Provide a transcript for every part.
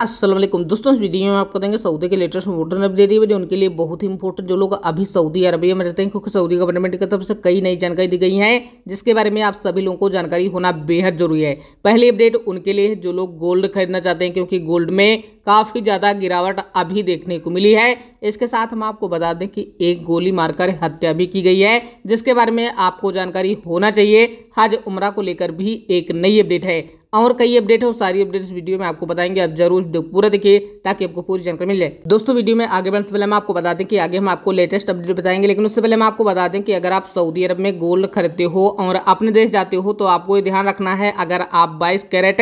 असलम दोस्तों इस वीडियो में आपको देंगे सऊदी के लेटेस्ट मॉडर्न अपडेट ये उनके लिए बहुत ही इंपॉर्टेंट जो लोग अभी सऊदी अरबिया में रहते हैं क्योंकि सऊदी गवर्नमेंट की तरफ से कई नई जानकारी दी गई है जिसके बारे में आप सभी लोगों को जानकारी होना बेहद जरूरी है पहली अपडेट उनके लिए जो लोग गोल्ड खरीदना चाहते हैं क्योंकि गोल्ड में काफ़ी ज़्यादा गिरावट अभी देखने को मिली है इसके साथ हम आपको बता दें कि एक गोली मारकर हत्या भी की गई है जिसके बारे में आपको जानकारी होना चाहिए हज उमरा को लेकर भी एक नई अपडेट है और कई अपडेट हो सारी अपडेट इस वीडियो में आपको बताएंगे आप जरूर पूरा देखिए ताकि आपको पूरी जानकारी मिल जाए दोस्तों वीडियो में आगे बढ़ने से पहले हम आपको बता दें कि आगे हम आपको लेटेस्ट अपडेट बताएंगे लेकिन उससे पहले हम आपको बता दें कि अगर आप सऊदी अरब में गोल्ड खरीदते हो और अपने देश जाते हो तो आपको ये ध्यान रखना है अगर आप बाईस कैरेट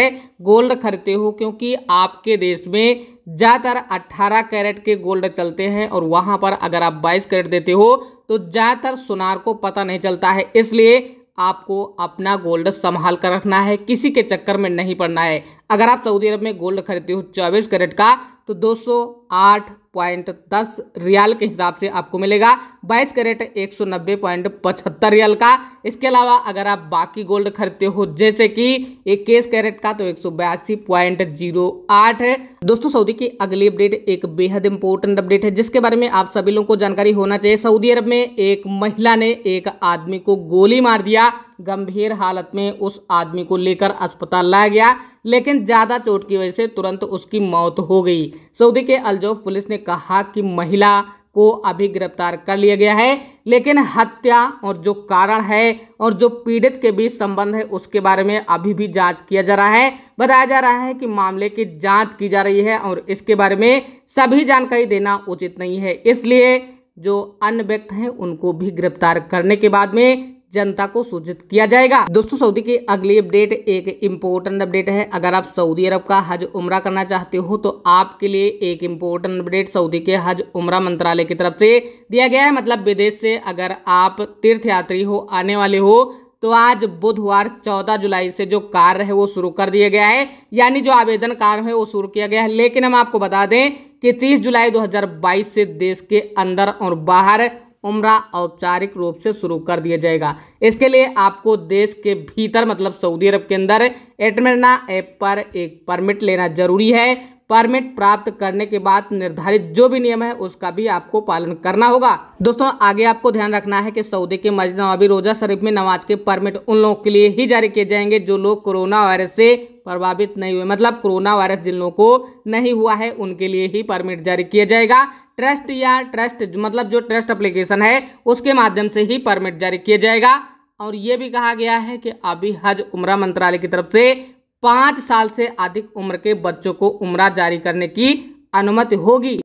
गोल्ड खरीदते हो क्योंकि आपके देश में ज़्यादातर 18 कैरेट के गोल्ड चलते हैं और वहाँ पर अगर आप 22 कैरेट देते हो तो ज़्यादातर सुनार को पता नहीं चलता है इसलिए आपको अपना गोल्ड संभाल कर रखना है किसी के चक्कर में नहीं पड़ना है अगर आप सऊदी अरब में गोल्ड खरीदते हो चौबीस कैरेट का तो 208.10 रियाल के हिसाब से आपको मिलेगा 22 कैरेट 190.75 रियाल का इसके अलावा अगर आप बाकी गोल्ड खरीदते हो जैसे कि इक्कीस कैरेट का तो एक है दोस्तों सऊदी की अगली अपडेट एक बेहद इंपॉर्टेंट अपडेट है जिसके बारे में आप सभी लोगों को जानकारी होना चाहिए सऊदी अरब में एक महिला ने एक आदमी को गोली मार दिया गंभीर हालत में उस आदमी को लेकर अस्पताल लाया गया लेकिन ज़्यादा चोट की वजह से तुरंत उसकी मौत हो गई सऊदी के अलजोफ पुलिस ने कहा कि महिला को अभी गिरफ्तार कर लिया गया है लेकिन हत्या और जो कारण है और जो पीड़ित के बीच संबंध है उसके बारे में अभी भी जांच किया जा रहा है बताया जा रहा है कि मामले की जांच की जा रही है और इसके बारे में सभी जानकारी देना उचित नहीं है इसलिए जो अन्य व्यक्ति हैं उनको भी गिरफ्तार करने के बाद में जनता को सूचित किया जाएगा दोस्तों सऊदी की अगली अपडेट एक इम्पोर्टेंट अपडेट है अगर आप सऊदी अरब का हज उमरा करना चाहते हो तो आपके लिए एक इम्पोर्टेंट अपडेट सऊदी के हज उमरा मंत्रालय की तरफ से दिया गया है मतलब विदेश से अगर आप तीर्थ यात्री हो आने वाले हो तो आज बुधवार 14 जुलाई से जो कार्य है वो शुरू कर दिया गया है यानी जो आवेदन कार्य है वो शुरू किया गया है लेकिन हम आपको बता दें कि 30 जुलाई 2022 से देश के अंदर और बाहर उम्र औपचारिक रूप से शुरू कर दिया जाएगा इसके लिए आपको देश के भीतर मतलब सऊदी अरब के अंदर एटमेना ऐप पर एक परमिट लेना जरूरी है परमिट प्राप्त करने के बाद निर्धारित जो भी नियम है उसका भी आपको पालन करना होगा दोस्तों आगे आपको ध्यान रखना है कि सऊदी के मस्जिद नवाबी रोजा शरीफ में नमाज के परमिट उन लोगों के लिए ही जारी किए जाएंगे जो लोग कोरोना वायरस से प्रभावित नहीं हुए मतलब कोरोना वायरस जिन लोगों को नहीं हुआ है उनके लिए ही परमिट जारी किया जाएगा ट्रस्ट या ट्रस्ट मतलब जो ट्रस्ट अप्लीकेशन है उसके माध्यम से ही परमिट जारी किया जाएगा और ये भी कहा गया है कि अभी हज उम्रा मंत्रालय की तरफ से पाँच साल से अधिक उम्र के बच्चों को उम्र जारी करने की अनुमति होगी